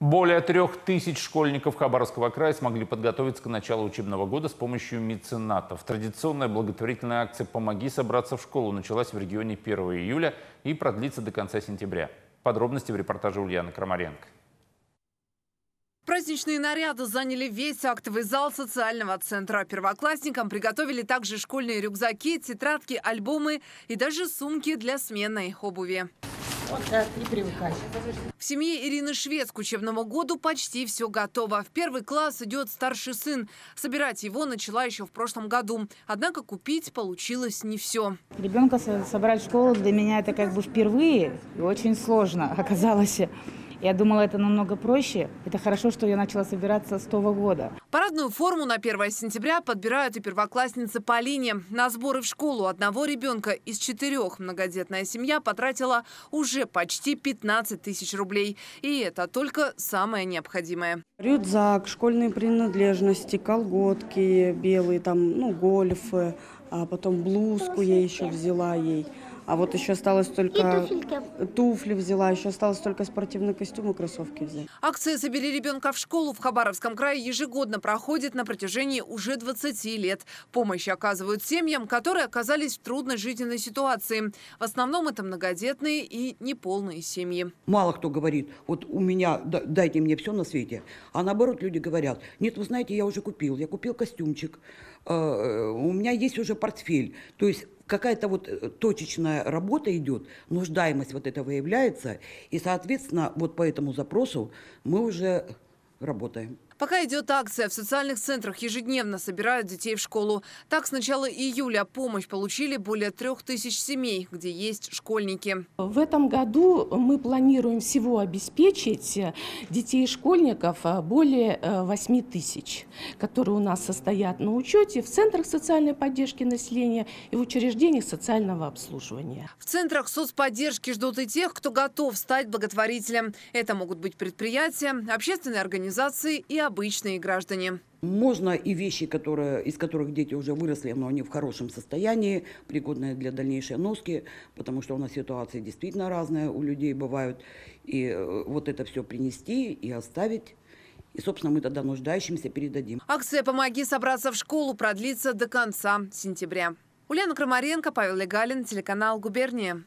Более трех тысяч школьников Хабаровского края смогли подготовиться к началу учебного года с помощью меценатов. Традиционная благотворительная акция «Помоги собраться в школу» началась в регионе 1 июля и продлится до конца сентября. Подробности в репортаже Ульяны Крамаренко. Праздничные наряды заняли весь актовый зал социального центра. Первоклассникам приготовили также школьные рюкзаки, тетрадки, альбомы и даже сумки для сменной обуви. В семье Ирины Швец к учебному году почти все готово. В первый класс идет старший сын. Собирать его начала еще в прошлом году. Однако купить получилось не все. Ребенка собрать в школу для меня это как бы впервые и очень сложно оказалось. Я думала, это намного проще. Это хорошо, что я начала собираться с того года. Парадную форму на 1 сентября подбирают и первоклассницы по линии. На сборы в школу одного ребенка из четырех многодетная семья потратила уже почти 15 тысяч рублей. И это только самое необходимое. Рюкзак, школьные принадлежности, колготки белые, там, ну, гольфы, а потом блузку я еще взяла ей. А вот еще осталось только... И Туфли взяла, еще осталось только спортивный костюм и кроссовки взять. Акция «Собери ребенка в школу» в Хабаровском крае ежегодно проходит на протяжении уже 20 лет. Помощь оказывают семьям, которые оказались в трудной жизненной ситуации. В основном это многодетные и неполные семьи. Мало кто говорит, вот у меня, дайте мне все на свете. А наоборот, люди говорят, нет, вы знаете, я уже купил. Я купил костюмчик, э, меня есть уже портфель. То есть какая-то вот э, точечная работа идет, нуждаемость вот это выявляется, и, соответственно, вот по этому запросу мы уже работаем. Пока идет акция, в социальных центрах ежедневно собирают детей в школу. Так, с начала июля помощь получили более трех тысяч семей, где есть школьники. В этом году мы планируем всего обеспечить э, детей и школьников э, более 8 э, тысяч, которые у нас состоят на учете в центрах социальной поддержки населения и в учреждениях социального обслуживания. В центрах соцподдержки ждут и тех, кто готов стать благотворителем. Это могут быть предприятия, общественные организации и обычные граждане. Можно и вещи, которые, из которых дети уже выросли, но они в хорошем состоянии, пригодные для дальнейшей носки, потому что у нас ситуации действительно разные у людей бывают. И э, вот это все принести и оставить и, собственно, мы тогда нуждающимся передадим. Акция «Помоги собраться в школу» продлится до конца сентября. Ульяна Крамаренко, Павел Легалин, телеканал «Губерния».